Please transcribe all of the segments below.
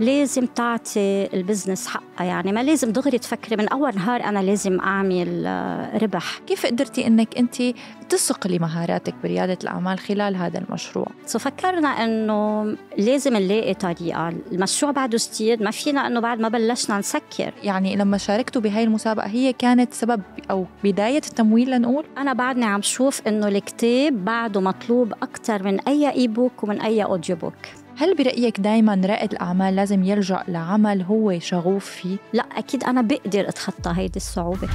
لازم تعطي البزنس حقها يعني ما لازم دغري تفكري من اول نهار انا لازم اعمل آه، ربح كيف قدرتي انك انت تسقلي مهاراتك برياده الاعمال خلال هذا المشروع سو فكرنا انه لازم نلاقي طريقه المشروع بعده جديد ما فينا انه بعد ما بلشنا نسكر يعني لما شاركتوا بهاي المسابقه هي كانت سبب او بدايه التمويل لنقول انا بعدني عم شوف انه الكتاب بعده مطلوب اكثر من اي اي بوك ومن اي اوديو بوك هل برأيك دايما رائد الأعمال لازم يلجأ لعمل هو شغوف فيه؟ لا أكيد أنا بقدر أتخطى هيدي الصعوبة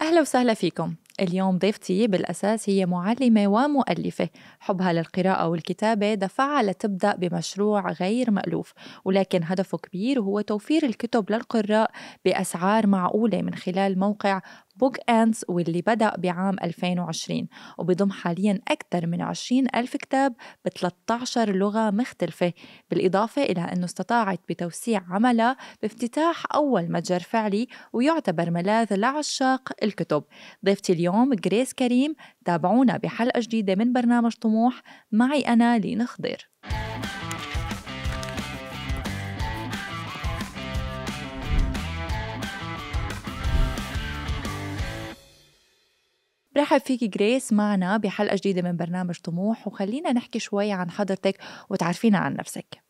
أهلا وسهلا فيكم اليوم ضيفتي بالأساس هي معلمة ومؤلفة حبها للقراءة والكتابة دفعها لتبدأ بمشروع غير مألوف ولكن هدفه كبير وهو توفير الكتب للقراء بأسعار معقولة من خلال موقع بوك أندز واللي بدأ بعام 2020 وبضم حاليا أكثر من 20 ألف كتاب ب 13 لغة مختلفة بالإضافة إلى أنه استطاعت بتوسيع عملها بافتتاح أول متجر فعلي ويعتبر ملاذ لعشاق الكتب ضيفتي اليوم جريس كريم تابعونا بحلقة جديدة من برنامج طموح معي أنا لينخ خضير رحب فيك جريس معنا بحلقة جديدة من برنامج طموح وخلينا نحكي شوي عن حضرتك وتعرفينا عن نفسك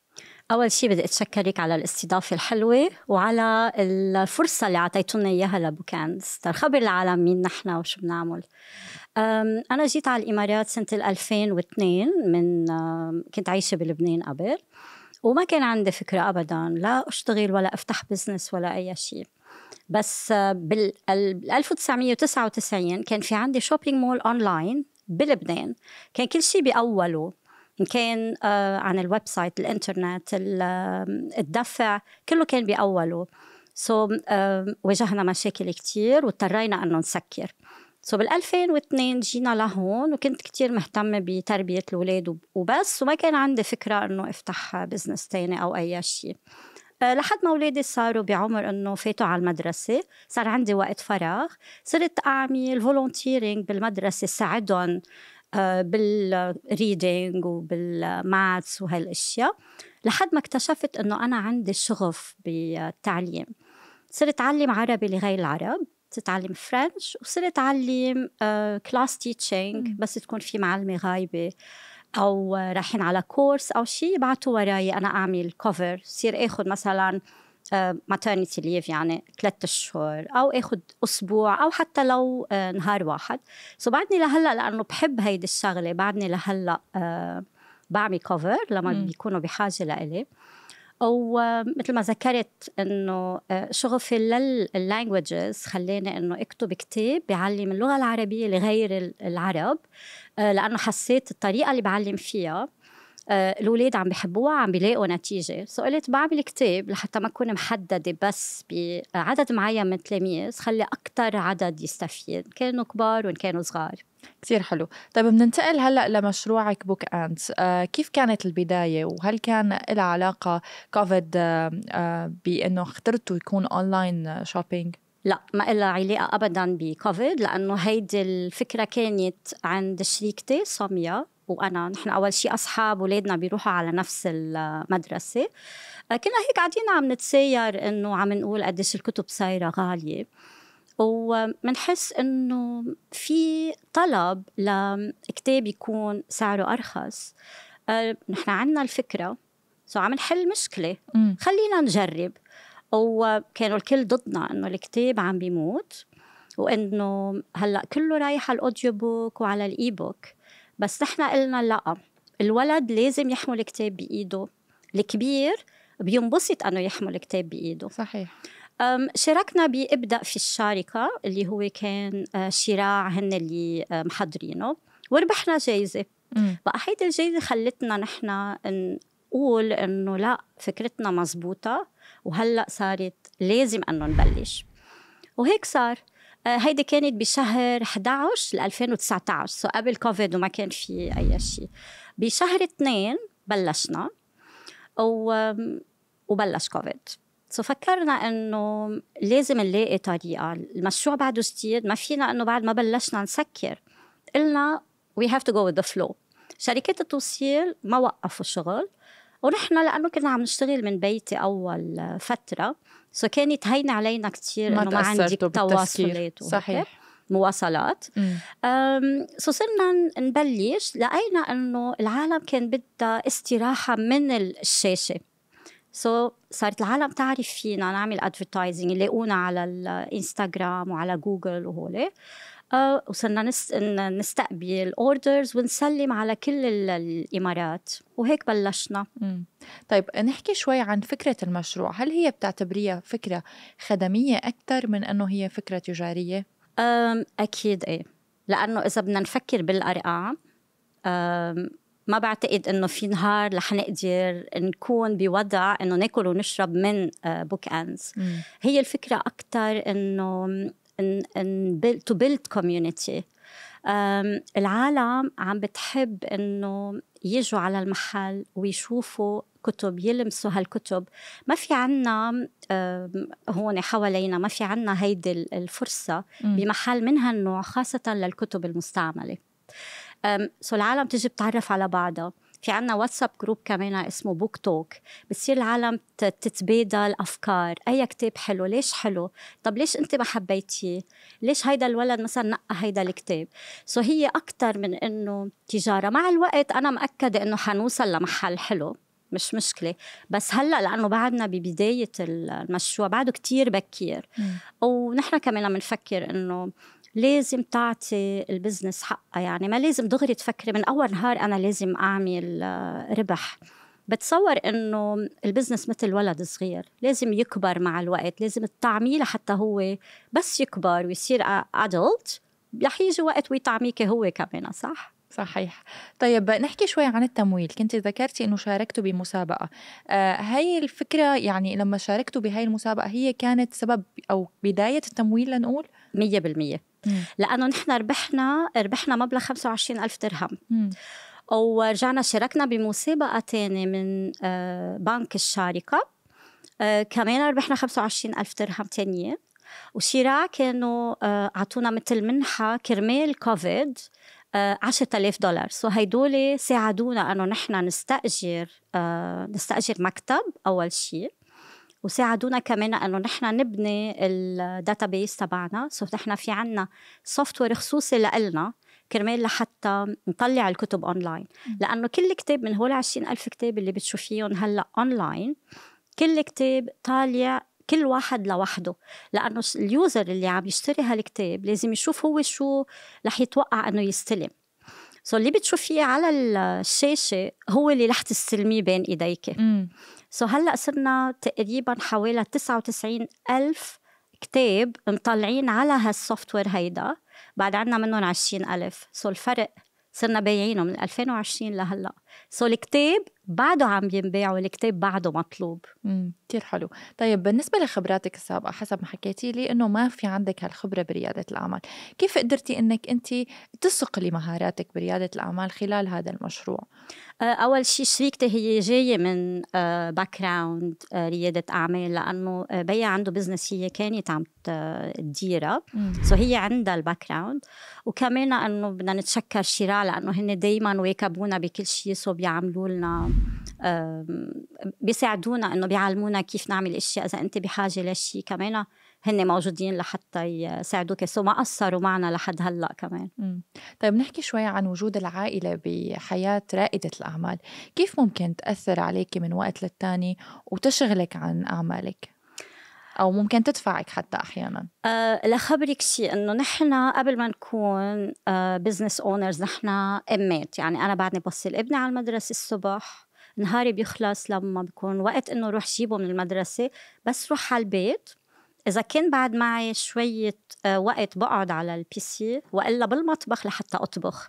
أول شيء بدي أتشكرك على الاستضافة الحلوة وعلى الفرصة اللي عطيتونا إياها لبوكانز ترخبر العالم مين نحن وشو بنعمل أنا جيت على الإمارات سنة 2002 من كنت عايشة بلبنان قبل وما كان عندي فكرة أبدا لا أشتغل ولا أفتح بزنس ولا أي شيء بس بال 1999 كان في عندي شوبينج مول أونلاين بلبنان كان كل شيء بأوله كان آه، عن الويب سايت الانترنت الدفع كله كان بأوله سو so, uh, واجهنا مشاكل كتير واضطرينا انه نسكر سو so بال 2002 جينا لهون وكنت كتير مهتمة بتربية الأولاد وبس وما كان عندي فكرة إنه أفتح بزنس تاني أو أي شيء آه، لحد ما اولادي صاروا بعمر انه فاتوا على المدرسه صار عندي وقت فراغ صرت اعمل فولونتيرينج بالمدرسه ساعدهم آه، بالريدينج وبالماتس وهالاشياء لحد ما اكتشفت انه انا عندي شغف بالتعليم صرت اعلم عربي لغير العرب تتعلم فرنش وصرت تعلم كلاس تيتشينج بس تكون في معلمه غايبه او رايحين على كورس او شيء يبعثوا وراي انا اعمل كفر صير اخذ مثلا ماترنتي آه، ليف يعني ثلاثة اشهر او اخذ اسبوع او حتى لو آه، نهار واحد سو بعدني لهلا لانه بحب هيدي الشغله بعدني لهلا آه، بعمل كفر لما بيكونوا بحاجه لإلي ومثل ما ذكرت انه آه، شغفي لللانجوجز خلاني انه اكتب كتاب بعلم اللغه العربيه لغير العرب آه، لانه حسيت الطريقه اللي بعلم فيها آه، الاولاد عم بحبوها عم بيلاقوا نتيجه سو قلت بعمل كتاب لحتى ما اكون محدده بس بعدد معين من التلاميذ خلي اكثر عدد يستفيد كانوا كبار وان كانوا صغار كثير حلو طيب بننتقل هلا لمشروعك بوك اند آه كيف كانت البدايه وهل كان لها علاقه كوفيد آه،, آه بانه اخترتوا يكون اونلاين شوبينج لا ما إلا علاقة أبدا بكوفيد لأنه هيدي الفكرة كانت عند شريكتي سوميا وانا نحن اول شيء اصحاب اولادنا بيروحوا على نفس المدرسه آه، كنا هيك قاعدين عم نتساير انه عم نقول قديش الكتب صايره غاليه ومنحس انه في طلب لكتاب يكون سعره ارخص آه، نحن عندنا الفكره سو عم نحل مشكله خلينا نجرب وكانوا الكل ضدنا انه الكتاب عم بيموت وانه هلا كله رايح على الاوديو بوك وعلى الاي بوك بس نحن قلنا لا الولد لازم يحمل كتاب بايده الكبير بينبسط انه يحمل كتاب بايده صحيح شاركنا بابدا في الشاركه اللي هو كان آه، شراع هن اللي آه، محضرينه وربحنا جائزه بقى هيدي الجائزه خلتنا نحن نقول انه لا فكرتنا مزبوطه وهلا صارت لازم انه نبلش وهيك صار آه، هيدي كانت بشهر 11 ل 2019 سو قبل كوفيد وما كان في اي شيء بشهر اثنين بلشنا و وبلش كوفيد سو فكرنا انه لازم نلاقي طريقه المشروع بعده جديد ما فينا انه بعد ما بلشنا نسكر قلنا وي هاف تو جو وذ ذا فلو شركات التوصيل ما وقفوا شغل ونحن لانه كنا عم نشتغل من بيتي اول فتره سو كانت هينة علينا كثير انه ما عندي تواصلات صحيح مواصلات سو صرنا نبلش لقينا انه العالم كان بدها استراحه من الشاشه سو so, صارت العالم تعرف فينا نعمل ادفرتايزنج يلاقونا على الانستغرام وعلى جوجل وهولي وصرنا نس... نستقبل اوردرز ونسلم على كل الامارات وهيك بلشنا مم. طيب نحكي شوي عن فكره المشروع هل هي بتعتبريها فكره خدميه اكثر من انه هي فكره تجاريه اكيد ايه لانه اذا بدنا نفكر بالارقام ما بعتقد انه في نهار رح نقدر نكون بوضع انه ناكل ونشرب من بوك آه، اندز هي الفكره اكثر انه ان ان build, to build um, العالم عم بتحب انه يجوا على المحل ويشوفوا كتب يلمسوا هالكتب ما في عنا هون حوالينا ما في عنا هيدي الفرصة بمحل من هالنوع خاصة للكتب المستعملة سو العالم تجي بتعرف على بعضها في عنا واتساب جروب كمان اسمه بوك توك بتصير العالم تتبادل افكار اي كتاب حلو ليش حلو طب ليش انت ما حبيتيه ليش هيدا الولد مثلا نقى هيدا الكتاب سو هي اكثر من انه تجاره مع الوقت انا مأكده انه حنوصل لمحل حلو مش مشكلة بس هلأ لأنه بعدنا ببداية المشروع بعده كتير بكير ونحن كمان عم نفكر إنه لازم تعطي البزنس حقها يعني ما لازم دغري تفكري من اول نهار انا لازم اعمل آه، ربح بتصور انه البزنس مثل ولد صغير لازم يكبر مع الوقت لازم التعميل حتى هو بس يكبر ويصير ادلت آه، رح يجي وقت ويطعميكي هو كمان صح؟ صحيح طيب نحكي شوي عن التمويل كنت ذكرتي انه شاركتوا بمسابقه آه هاي الفكره يعني لما شاركتوا بهاي المسابقه هي كانت سبب او بدايه التمويل لنقول 100% لانه نحن ربحنا ربحنا مبلغ 25 الف درهم ورجعنا شاركنا بمسابقه ثانيه من آه، بنك الشارقه آه، كمان ربحنا 25 الف درهم ثانيه وشراء كانوا آه، اعطونا مثل منحه كرمال كوفيد 10000 دولار سو هيدول ساعدونا انه نحن نستاجر نستاجر مكتب اول شيء وساعدونا كمان انه نحن نبني الداتابيس تبعنا سو نحن في عنا سوفت وير خصوصي لإلنا كرمال لحتى نطلع الكتب اونلاين لانه كل كتاب من هول 20000 كتاب اللي بتشوفيهم هلا اونلاين كل كتاب طالع كل واحد لوحده لانه اليوزر اللي عم يشتري هالكتاب لازم يشوف هو شو رح يتوقع انه يستلم سو اللي بتشوفيه على الشاشه هو اللي رح تستلميه بين ايديك سو هلا صرنا تقريبا حوالي 99 ألف كتاب مطلعين على هالسوفت وير هيدا بعد عنا منهم 20 ألف سو الفرق صرنا بايعينه من 2020 لهلا سو so, الكتاب بعده عم ينباع والكتاب بعده مطلوب امم كثير حلو طيب بالنسبة لخبراتك السابقة حسب ما حكيتي لي إنه ما في عندك هالخبرة بريادة الأعمال كيف قدرتي إنك أنت تسقلي مهاراتك بريادة الأعمال خلال هذا المشروع أه، أول شيء شريكتي هي جاية من باك أه، جراوند أه، ريادة أعمال لأنه بي عنده بزنس هي كانت عم تديرها سو so هي عندها الباك جراوند وكمان إنه بدنا نتشكر شراء لأنه هن دايما واكبونا بكل شيء بيدرسوا بيعملوا لنا بيساعدونا انه بيعلمونا كيف نعمل اشياء اذا انت بحاجه لشيء كمان هن موجودين لحتى يساعدوك سو ما قصروا معنا لحد هلا كمان مم. طيب نحكي شوي عن وجود العائله بحياه رائده الاعمال كيف ممكن تاثر عليك من وقت للتاني وتشغلك عن اعمالك او ممكن تدفعك حتى احيانا أه لخبرك شيء انه نحن قبل ما نكون أه بزنس اونرز نحن امات يعني انا بعدني بوصل ابني على المدرسه الصبح نهاري بيخلص لما بكون وقت انه روح جيبه من المدرسه بس روح على البيت إذا كان بعد معي شوية آه، وقت بقعد على البي سي وإلا بالمطبخ لحتى أطبخ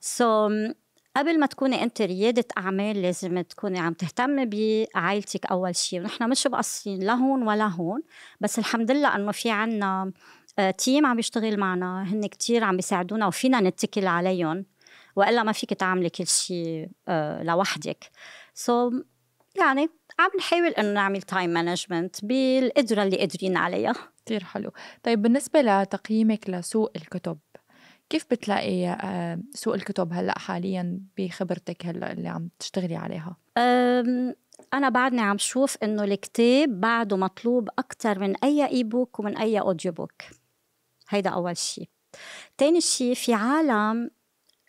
سو آه. so, قبل ما تكوني انت رياده اعمال لازم تكوني عم تهتمي بعائلتك اول شيء ونحن مش مقصرين لا هون ولا هون بس الحمد لله انه في عنا تيم آه، عم يشتغل معنا هن كتير عم بيساعدونا وفينا نتكل عليهم والا ما فيك تعملي كل شيء آه، لوحدك سو so, يعني عم نحاول انه نعمل تايم مانجمنت بالقدره اللي قادرين عليها كثير حلو طيب بالنسبه لتقييمك لسوق الكتب كيف بتلاقي آه، سوق الكتب هلا حاليا بخبرتك هلا اللي عم تشتغلي عليها؟ أنا بعدني عم شوف إنه الكتاب بعده مطلوب أكثر من أي إي بوك ومن أي أوديو بوك هيدا أول شيء تاني شيء في عالم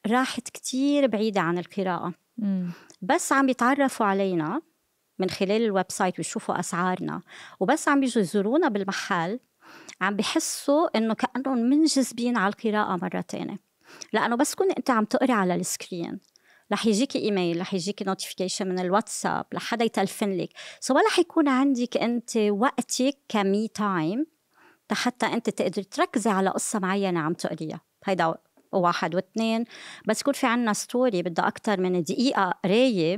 راحت كتير بعيدة عن القراءة مم. بس عم يتعرفوا علينا من خلال الويب سايت ويشوفوا أسعارنا وبس عم بيجوا يزورونا بالمحل عم بحسوا انه كانهم منجذبين على القراءه مره ثانيه لانه بس كون انت عم تقري على السكرين رح يجيك ايميل رح يجيك نوتيفيكيشن من الواتساب لحدا يتلفن لك سو رح يكون عندك انت وقتك كمي تايم حتى انت تقدري تركزي على قصه معينه عم تقريها هيدا واحد واثنين بس يكون في عنا ستوري بدها اكثر من دقيقه قرايه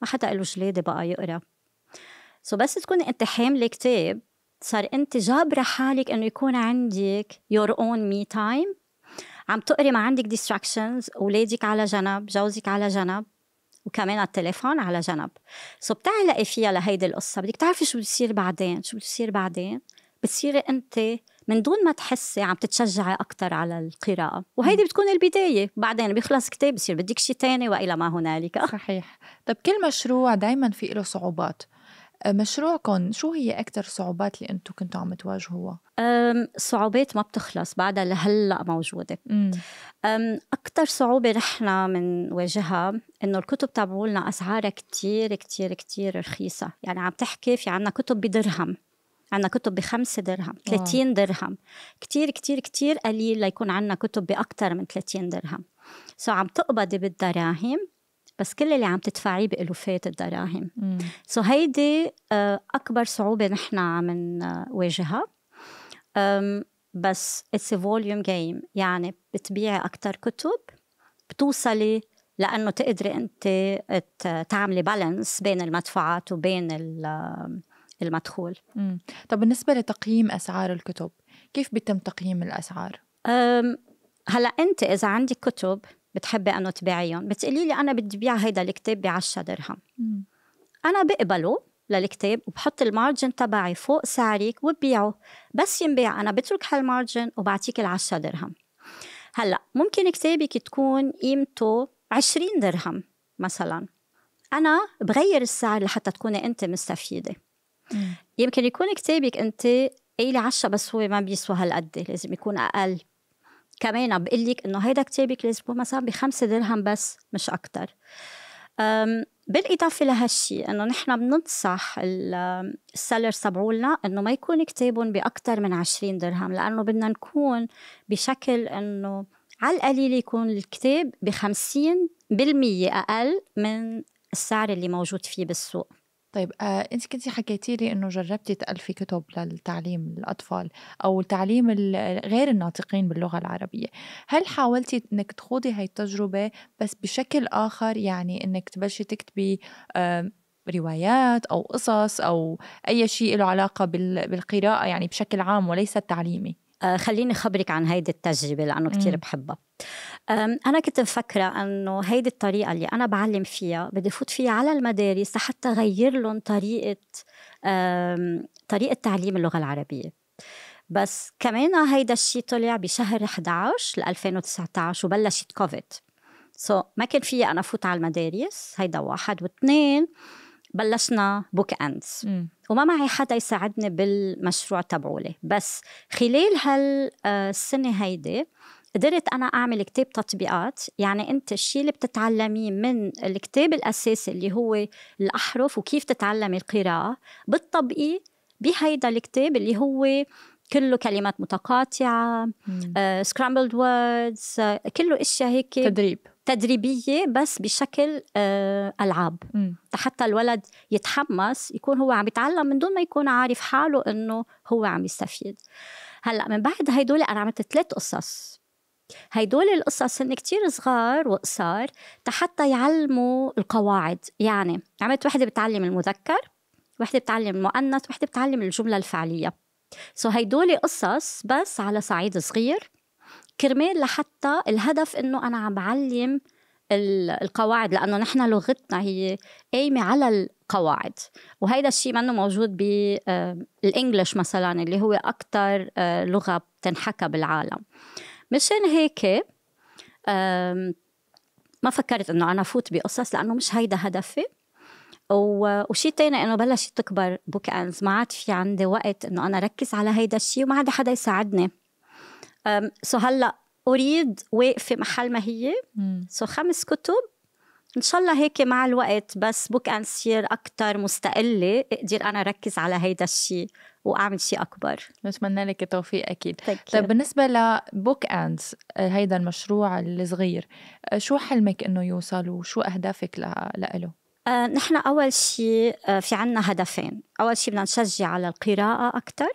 ما حدا له جلاده بقى يقرا سو بس تكون انت حامله كتاب صار انت جابره حالك انه يكون عندك يور اون مي تايم عم تقري ما عندك ديستراكشنز اولادك على جنب جوزك على جنب وكمان التليفون على جنب سو بتعلقي فيها لهيدي القصه بدك تعرفي شو بصير بعدين شو بصير بعدين بتصيري انت من دون ما تحسي عم تتشجعي اكثر على القراءه وهيدي بتكون البدايه بعدين بيخلص كتاب بصير بدك شيء ثاني والى ما هنالك صحيح طب كل مشروع دائما في له صعوبات مشروعكم شو هي أكثر صعوبات اللي أنتم كنتوا عم تواجهوها؟ صعوبات ما بتخلص بعدها لهلا موجودة أكثر صعوبة نحن بنواجهها إنه الكتب تبعولنا أسعارها كتير كتير كتير رخيصة يعني عم تحكي في عنا كتب بدرهم عنا كتب بخمسة درهم 30 درهم كتير كتير كتير قليل ليكون عنا كتب بأكثر من 30 درهم سو عم تقبضي بالدراهم بس كل اللي عم تدفعيه بألوفات الدراهم سو so هيدي آه، أكبر صعوبة نحن عم نواجهها بس اتس فوليوم جيم يعني بتبيعي أكتر كتب بتوصلي لأنه تقدري أنت تعملي بالانس بين المدفوعات وبين المدخول طب بالنسبة لتقييم أسعار الكتب كيف بيتم تقييم الأسعار؟ هلا أنت إذا عندك كتب بتحبي انه تبيعيهم بتقولي لي انا بدي بيع هيدا الكتاب ب 10 درهم مم. انا بقبله للكتاب وبحط المارجن تبعي فوق سعرك وببيعه بس ينباع انا بترك هالمارجن وبعطيك ال 10 درهم هلا ممكن كتابك تكون قيمته 20 درهم مثلا انا بغير السعر لحتى تكوني انت مستفيده مم. يمكن يكون كتابك انت قايله 10 بس هو ما بيسوى هالقد لازم يكون اقل كمان عم بقول لك انه هيدا كتابك لازم يكون مثلا بخمسة درهم بس مش اكثر بالاضافه لهالشيء انه نحن بننصح السيلرز تبعولنا انه ما يكون كتابهم باكثر من 20 درهم لانه بدنا نكون بشكل انه على القليل يكون الكتاب ب 50% اقل من السعر اللي موجود فيه بالسوق طيب آه انت كنتي حكيتي لي انه جربتي تالفي كتب للتعليم الاطفال او تعليم غير الناطقين باللغه العربيه هل حاولتي انك تخوضي هاي التجربه بس بشكل اخر يعني انك تبلشي تكتبي آه روايات او قصص او اي شيء له علاقه بالقراءه يعني بشكل عام وليس التعليمي آه، خليني خبرك عن هيدي التجربة لأنه كثير بحبها أنا كنت مفكرة أنه هيدي الطريقة اللي أنا بعلم فيها بدي فوت فيها على المدارس لحتى غير لهم طريقة طريقة تعليم اللغة العربية بس كمان هيدا الشيء طلع بشهر 11 ل 2019 وبلشت كوفيد سو so, ما كان فيي انا فوت على المدارس هيدا واحد واثنين بلشنا بوك اندز وما معي حدا يساعدني بالمشروع تبعولي بس خلال هالسنة آه، هيدي قدرت أنا أعمل كتاب تطبيقات يعني أنت الشيء اللي بتتعلميه من الكتاب الأساسي اللي هو الأحرف وكيف تتعلمي القراءة بتطبقيه بهيدا الكتاب اللي هو كله كلمات متقاطعة سكرامبلد uh, ووردز uh, كله اشياء هيك تدريب تدريبيه بس بشكل آه، العاب حتى الولد يتحمس يكون هو عم يتعلم من دون ما يكون عارف حاله انه هو عم يستفيد هلا من بعد هيدول انا عملت ثلاث قصص هيدول القصص هن كتير صغار وقصار حتى يعلموا القواعد يعني عملت وحدة بتعلم المذكر وحدة بتعلم المؤنث وحدة بتعلم الجملة الفعلية سو so هيدول قصص بس على صعيد صغير كرمال لحتى الهدف انه انا عم بعلم القواعد لانه نحن لغتنا هي قايمه على القواعد وهيدا الشيء منه موجود بالانجلش آه، مثلا اللي هو اكثر آه، لغه بتنحكى بالعالم مشان هيك ما فكرت انه انا فوت بقصص لانه مش هيدا هدفي وشيء تاني انه بلشت تكبر بوك اندز ما عاد في عندي وقت انه انا ركز على هيدا الشيء وما عاد حدا يساعدني سو هلا اريد واقفه محل ما هي سو خمس كتب ان شاء الله هيك مع الوقت بس بوك ان سير اكثر مستقله اقدر انا اركز على هيدا الشيء واعمل شيء اكبر نتمنى لك التوفيق اكيد طيب بالنسبه لبوك اندز آه، هيدا المشروع الصغير آه، شو حلمك انه يوصل وشو اهدافك لإله آه، نحن اول شيء آه، في عنا هدفين اول شيء بدنا نشجع على القراءه اكثر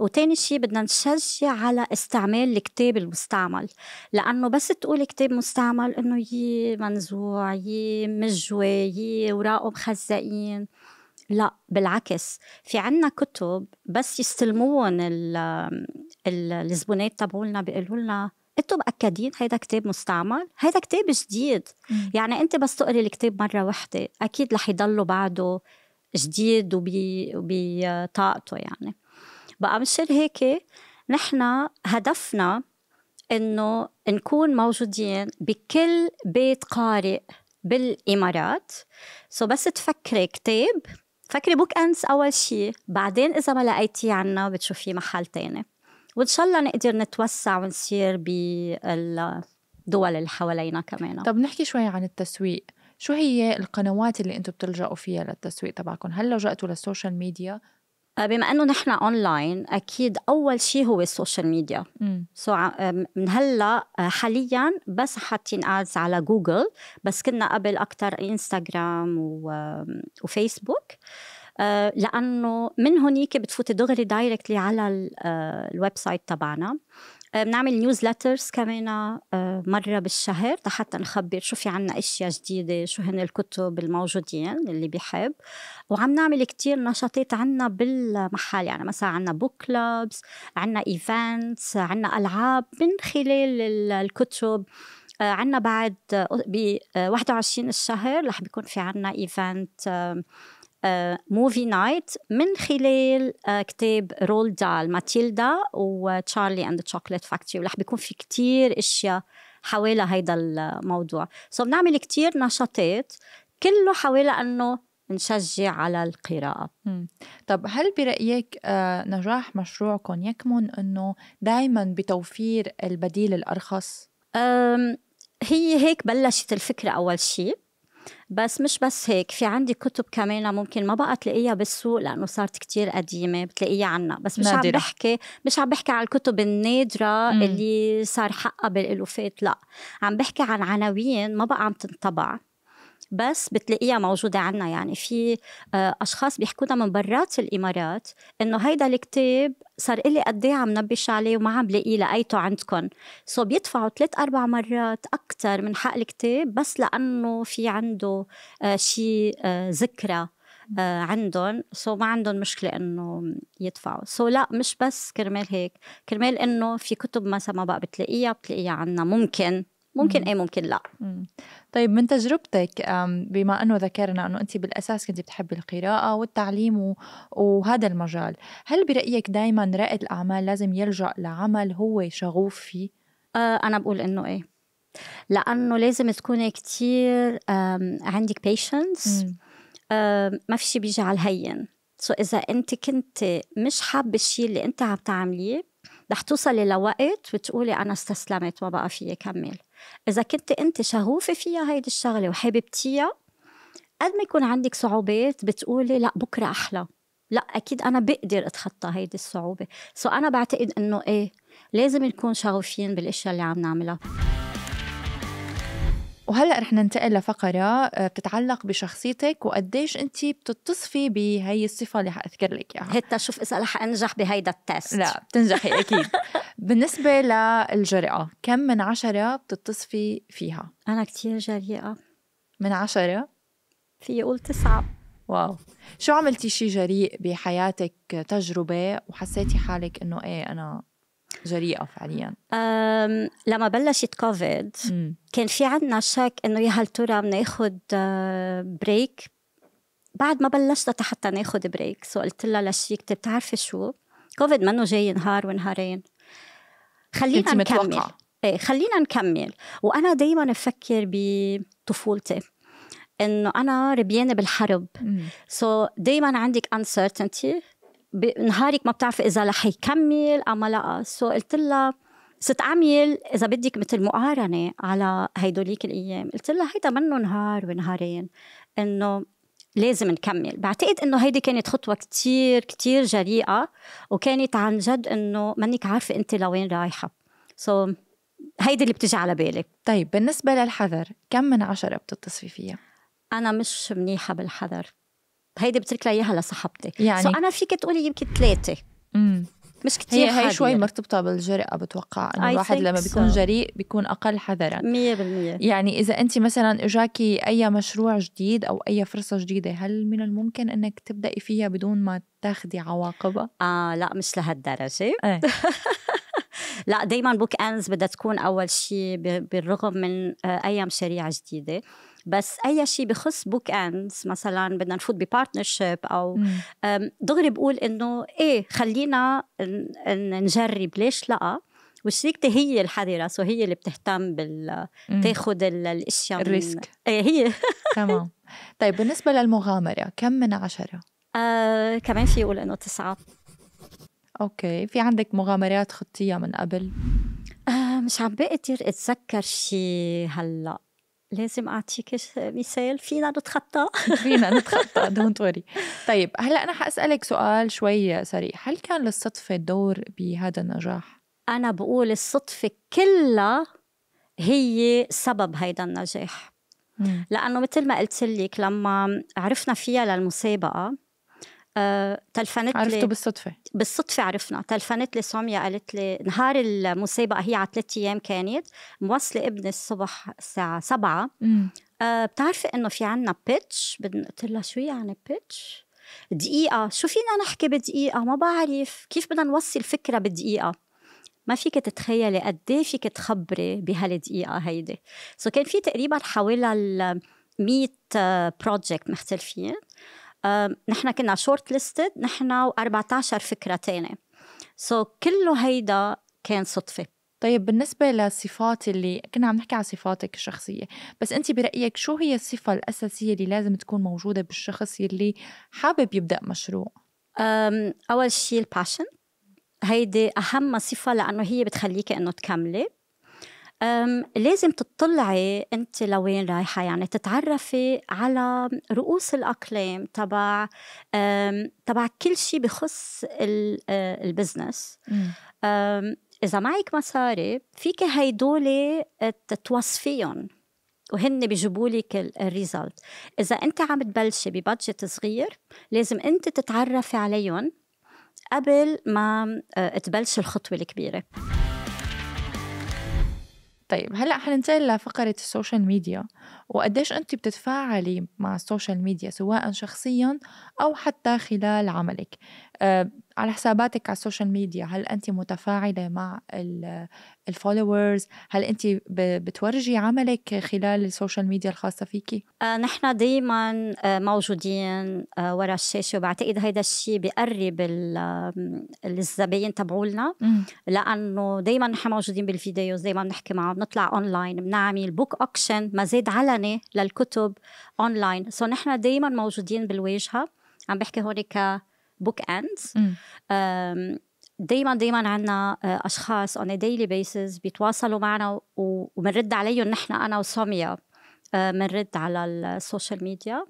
وتاني شيء بدنا نشجع على استعمال الكتاب المستعمل لأنه بس تقول كتاب مستعمل إنه يي منزوع يي مجوى يي أوراقه مخزقين لا بالعكس في عنا كتب بس يستلمون الزبونات تبعولنا بيقولوا لنا انتم مأكدين هيدا كتاب مستعمل هيدا كتاب جديد م. يعني انت بس تقري الكتاب مره وحده اكيد رح يضلوا بعده جديد وبطاقته يعني بقى مشان هيك نحن هدفنا انه نكون موجودين بكل بيت قارئ بالامارات سو بس تفكري كتاب فكري بوك انس اول شيء بعدين اذا ما لقيتيه عنا بتشوفيه محل تاني وان شاء الله نقدر نتوسع ونصير بالدول اللي حوالينا كمان طب نحكي شوي عن التسويق شو هي القنوات اللي انتم بتلجأوا فيها للتسويق تبعكم هل لجأتوا للسوشيال ميديا آه، بما انه نحن اونلاين اكيد اول شيء هو السوشيال ميديا سو so, آه، من هلا آه، حاليا بس حاطين ادز على جوجل بس كنا قبل اكثر انستغرام وفيسبوك لانه من هونيك بتفوتي دغري دايركتلي على الويب سايت تبعنا آه، بنعمل نيوزلترز كمان آه، مرة بالشهر لحتى نخبر شو في عنا أشياء جديدة شو هن الكتب الموجودين اللي بيحب وعم نعمل كتير نشاطات عنا بالمحل يعني مثلا عنا بوك كلوبز عنا ايفنتس عنا ألعاب من خلال الكتب آه، عنا بعد ب 21 الشهر رح بيكون في عنا ايفنت موفي آه، نايت من خلال آه، كتاب رول دال ماتيلدا وتشارلي اند تشوكليت فاكتوري ورح بيكون في كتير اشياء حوالي هيدا الموضوع سو so بنعمل كتير نشاطات كله حوالي انه نشجع على القراءة مم. طب هل برأيك آه، نجاح مشروعكم يكمن أنه دايما بتوفير البديل الأرخص؟ هي هيك بلشت الفكرة أول شيء بس مش بس هيك في عندي كتب كمان ممكن ما بقى تلاقيها بالسوق لانه صارت كتير قديمه بتلاقيها عنا بس مش نادرة. عم بحكي مش عم بحكي على الكتب النادره مم. اللي صار حقها بالالوفات لا عم بحكي عن عناوين ما بقى عم تنطبع بس بتلاقيها موجودة عنا يعني في آه، أشخاص بيحكونا من برات الإمارات إنه هيدا الكتاب صار إلي قد إيه عم نبش عليه وما عم بلاقيه لقيته عندكم سو بيدفعوا ثلاث أربع مرات أكثر من حق الكتاب بس لأنه في عنده آه، شيء آه، ذكرى عندهم سو ما عندهم مشكله انه يدفعوا سو لا مش بس كرمال هيك كرمال انه في كتب مثلا ما بقى بتلاقيها بتلاقيها عنا ممكن ممكن ايه ممكن لا طيب من تجربتك بما انه ذكرنا انه انت بالاساس كنت بتحبي القراءه والتعليم وهذا المجال هل برايك دائما رائد الاعمال لازم يلجا لعمل هو شغوف فيه آه انا بقول انه ايه لانه لازم تكوني كثير عندك بيشنس ما في شيء بيجي على الهين سو اذا انت كنت مش حابه الشيء اللي انت عم تعمليه رح توصلي لوقت وتقولي انا استسلمت ما بقى فيي كمل إذا كنت أنت شغوفة فيها هيدي الشغلة وحاببتيها قد ما يكون عندك صعوبات بتقولي لا بكرة أحلى لا أكيد أنا بقدر أتخطى هيدي الصعوبة سو أنا بعتقد إنه إيه لازم نكون شغوفين بالأشياء اللي عم نعملها وهلا رح ننتقل لفقره آه، بتتعلق بشخصيتك وقديش انت بتتصفي بهي الصفه اللي حاذكر لك اياها حتى شوف اذا رح انجح بهيدا التست لا بتنجحي اكيد بالنسبه للجرأه كم من عشرة بتتصفي فيها انا كثير جريئه من عشرة في قول تسعة واو شو عملتي شي جريء بحياتك تجربه وحسيتي حالك انه ايه انا جريئه فعليا لما بلشت كوفيد كان في عندنا شك انه يا هل ترى بناخذ بريك آه، بعد ما بلشنا حتى ناخذ بريك سو قلت لها لشريكتي بتعرفي شو كوفيد منه جاي نهار ونهارين خلينا نكمل ايه خلينا نكمل وانا دائما بفكر بطفولتي انه انا ربيانه بالحرب سو so دائما عندك انسرتينتي بنهارك ما بتعرفي اذا رح يكمل ام لا سو قلت لها صرت اعمل اذا بدك مثل مقارنه على هيدوليك الايام قلت لها هيدا منه نهار ونهارين انه لازم نكمل بعتقد انه هيدي كانت خطوه كتير كتير جريئه وكانت عن جد انه منك عارفه انت لوين رايحه سو so, هيدي اللي بتجي على بالك طيب بالنسبه للحذر كم من عشرة بتتصفي فيها انا مش منيحه بالحذر هيدي بترك لها اياها لصاحبتي يعني سو انا فيك تقولي يمكن ثلاثه مش كتير هي, هي شوي مرتبطه بالجرأه بتوقع انه الواحد لما بيكون so. جريء بيكون اقل حذرا 100% يعني اذا انت مثلا اجاكي اي مشروع جديد او اي فرصه جديده هل من الممكن انك تبداي فيها بدون ما تاخدي عواقبها اه لا مش لهالدرجه إيه. لا دائما بوك اندز بدها تكون اول شيء بالرغم من آه، اي مشاريع جديده بس اي شيء بخص بوك اندز مثلا بدنا نفوت ببارتنرشيب او دغري بقول انه ايه خلينا نجرب ليش لا وشريكتي هي الحذره سو هي اللي بتهتم بال تاخذ الاشياء الريسك ايه هي تمام طيب بالنسبه للمغامره كم من عشره؟ آه، كمان في يقول انه تسعه اوكي في عندك مغامرات خطية من قبل؟ آه، مش عم بقدر اتذكر شيء هلا لازم اعطيك مثال فينا نتخطى فينا نتخطى دونت وري طيب هلا انا حاسالك سؤال شوي صريح هل كان للصدفه دور بهذا النجاح انا بقول الصدفه كلها هي سبب هيدا النجاح لانه مثل ما قلت لك لما عرفنا فيها للمسابقه آه، تلفنت عرفته لي... بالصدفة بالصدفة عرفنا تلفنت لي سوميا قالت لي نهار المسابقة هي على ثلاث أيام كانت موصلة ابني الصبح الساعة سبعة آه بتعرفي إنه في عنا بيتش بدنا قلت لها شو يعني بيتش؟ دقيقة شو فينا نحكي بدقيقة ما بعرف كيف بدنا نوصل فكرة بدقيقة ما فيك تتخيلي قد ايه فيك تخبري بهالدقيقة هيدي سو so كان في تقريبا حوالي 100 بروجكت مختلفين نحن كنا شورت ليستد نحن و14 فكره ثانيه سو so, كله هيدا كان صدفه طيب بالنسبه للصفات اللي كنا عم نحكي عن صفاتك الشخصيه بس انت برايك شو هي الصفه الاساسيه اللي لازم تكون موجوده بالشخص اللي حابب يبدا مشروع اول شيء الباشن هيدي اهم صفه لانه هي بتخليك انه تكملي لازم تطلعي انت لوين رايحه يعني تتعرفي على رؤوس الاقلام تبع تبع كل شيء بخص آه، البزنس اذا معك مصاري فيك هيدول آه، توصفيهم وهن بيجيبوا لك الريزلت اذا انت عم تبلشي ببادجت صغير لازم انت تتعرفي عليهم قبل ما آه، تبلشي الخطوه الكبيره طيب هلا حننتقل لفقره السوشيال ميديا وقديش انت بتتفاعلي مع السوشيال ميديا سواء شخصيا او حتى خلال عملك أه على حساباتك على السوشيال ميديا هل انت متفاعله مع الفولورز هل انت بتورجي عملك خلال السوشيال ميديا الخاصه فيكي آه نحن دائما آه، موجودين آه، ورا الشاشه وبعتقد هيدا الشيء بقرب الزباين تبعولنا لانه دائما نحن موجودين بالفيديوز دائما بنحكي معهم بنطلع اونلاين بنعمل بوك اوكشن مزيد علني للكتب اونلاين سو نحن دائما موجودين بالواجهه عم بحكي هون بوك اندز دايما دايما عندنا آه، اشخاص اون ديلي بيسز بيتواصلوا معنا وبنرد عليهم نحن انا وسوميا آه، بنرد على السوشيال ميديا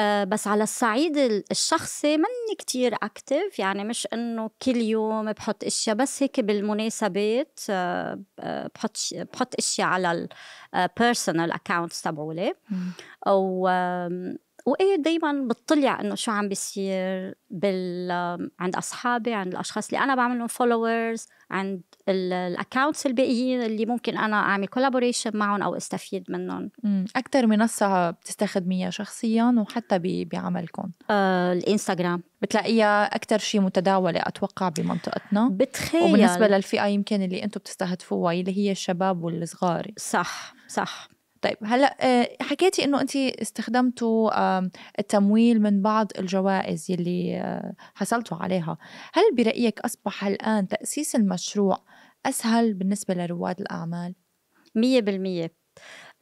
آه، بس على الصعيد الشخصي مني كتير اكتف يعني مش انه كل يوم بحط اشياء بس هيك بالمناسبات بحط بحط اشياء على البيرسونال اكونتس تبعولي وايه دايما بتطلع انه شو عم بيصير بال عند اصحابي عند الاشخاص اللي انا بعملهم فولورز عند الاكونتس الباقيين اللي ممكن انا اعمل كولابوريشن معهم او استفيد منهم اكثر منصه بتستخدميها شخصيا وحتى بعملكم آه، الانستغرام بتلاقيها اكثر شيء متداوله اتوقع بمنطقتنا بتخيل وبالنسبه للفئه يمكن اللي انتم بتستهدفوها اللي هي الشباب والصغار صح صح طيب هلا آه، حكيتي انه انت استخدمتوا التمويل من بعض الجوائز يلي آه، حصلتوا عليها هل برايك اصبح الان تاسيس المشروع اسهل بالنسبه لرواد الاعمال 100%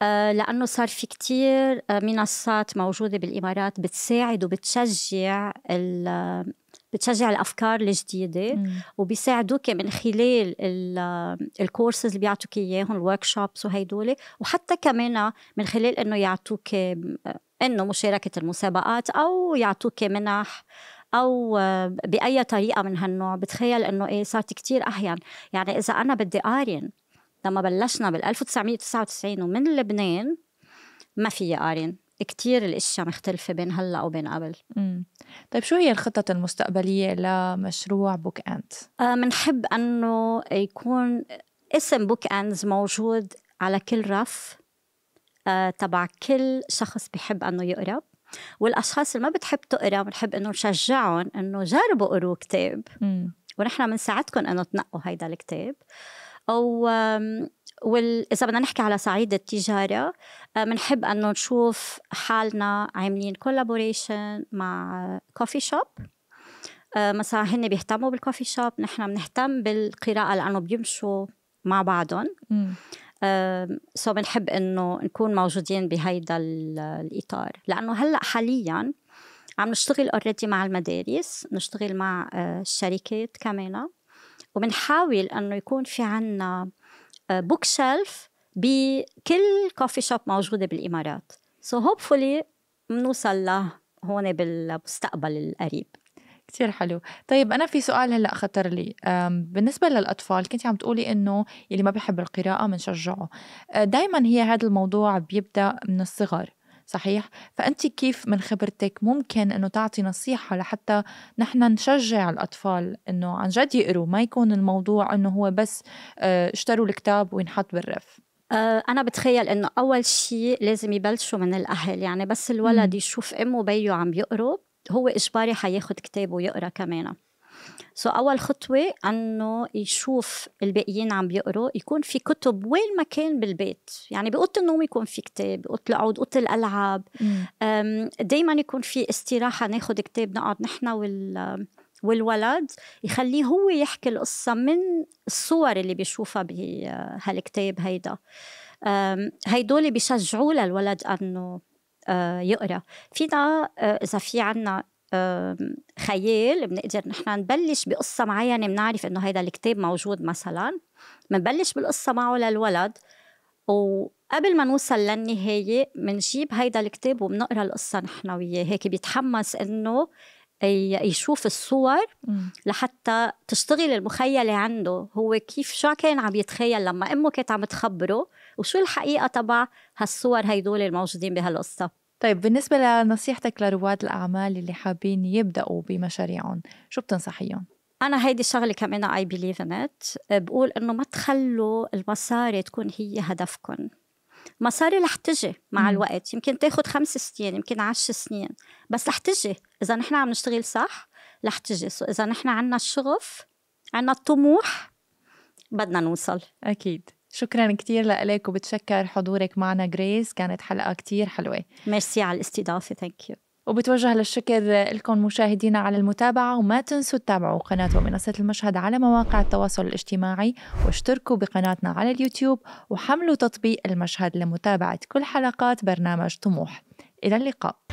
آه، لأنه صار في كثير آه، منصات موجودة بالإمارات بتساعد وبتشجع ال بتشجع الافكار الجديده وبيساعدوك من خلال الكورسز اللي بيعطوك اياهم الورك شوبس وهيدول وحتى كمان من خلال انه يعطوك آه، انه مشاركه المسابقات او يعطوك منح او باي طريقه من هالنوع بتخيل انه ايه صارت كتير احيان يعني اذا انا بدي قارن لما بلشنا بال 1999 ومن لبنان ما في قارن كتير الاشياء مختلفه بين هلا وبين قبل مم. طيب شو هي الخطط المستقبليه لمشروع بوك اند بنحب آه انه يكون اسم بوك اندز موجود على كل رف آه تبع كل شخص بحب انه يقرا والاشخاص اللي ما بتحب تقرا بنحب انه نشجعهم انه جربوا قروا كتاب ونحن بنساعدكم انه تنقوا هيدا الكتاب آه او وال... إذا بدنا نحكي على صعيد التجارة بنحب آه، أنه نشوف حالنا عاملين كولابوريشن مع كوفي شوب آه، مثلا هن بيهتموا بالكوفي شوب نحن بنهتم بالقراءة لأنه بيمشوا مع بعضهم سو بنحب انه نكون موجودين بهيدا الاطار لانه هلا حاليا عم نشتغل اوريدي مع المدارس نشتغل مع آه، الشركات كمان وبنحاول انه يكون في عنا بوك آه، شيلف بكل كوفي شوب موجوده بالامارات سو so هوبفولي بنوصل له هون بالمستقبل القريب كثير حلو طيب أنا في سؤال هلأ خطر لي بالنسبة للأطفال كنت عم تقولي إنه اللي ما بيحب القراءة بنشجعه آه، دايما هي هذا الموضوع بيبدأ من الصغر صحيح فأنت كيف من خبرتك ممكن أنه تعطي نصيحة لحتى نحن نشجع الأطفال أنه عن جد يقروا ما يكون الموضوع أنه هو بس آه، اشتروا الكتاب وينحط بالرف آه، أنا بتخيل إنه أول شيء لازم يبلشوا من الأهل يعني بس الولد يشوف أمه وبيه عم يقروا هو إجباري حياخد كتاب ويقرا كمان سو so, اول خطوه انه يشوف الباقيين عم بيقروا يكون في كتب وين ما كان بالبيت يعني باوضه النوم يكون في كتاب باوضه القعود اوضه الالعاب دائما يكون في استراحه ناخذ كتاب نقعد نحن وال والولد يخليه هو يحكي القصة من الصور اللي بيشوفها بهالكتاب هيدا هيدول بيشجعوا للولد أنه آه، يقرا فينا آه، اذا في عنا خيال بنقدر نحن نبلش بقصه معينه بنعرف انه هيدا الكتاب موجود مثلا بنبلش بالقصه معه للولد وقبل ما نوصل للنهايه بنجيب هيدا الكتاب وبنقرا القصه نحن وياه هيك بيتحمس انه يشوف الصور لحتى تشتغل المخيلة عنده هو كيف شو كان عم يتخيل لما أمه كانت عم تخبره وشو الحقيقة تبع هالصور هيدول الموجودين بهالقصة طيب بالنسبة لنصيحتك لرواد الأعمال اللي حابين يبدأوا بمشاريعهم شو بتنصحيهم؟ أنا هيدي الشغلة كمان أي بليف in it بقول إنه ما تخلوا المصاري تكون هي هدفكم مصاري رح تجي مع مم. الوقت يمكن تاخد خمس سنين يمكن عشر سنين بس رح تجي إذا نحن عم نشتغل صح رح تجي إذا نحن عنا الشغف عنا الطموح بدنا نوصل أكيد شكرا كثير لك وبتشكر حضورك معنا جريس كانت حلقه كثير حلوه ميرسي على الاستضافه ثانك يو وبتوجه للشكر لكم مشاهدينا على المتابعة وما تنسوا تتابعوا قناة ومنصة المشهد على مواقع التواصل الاجتماعي واشتركوا بقناتنا على اليوتيوب وحملوا تطبيق المشهد لمتابعة كل حلقات برنامج طموح إلى اللقاء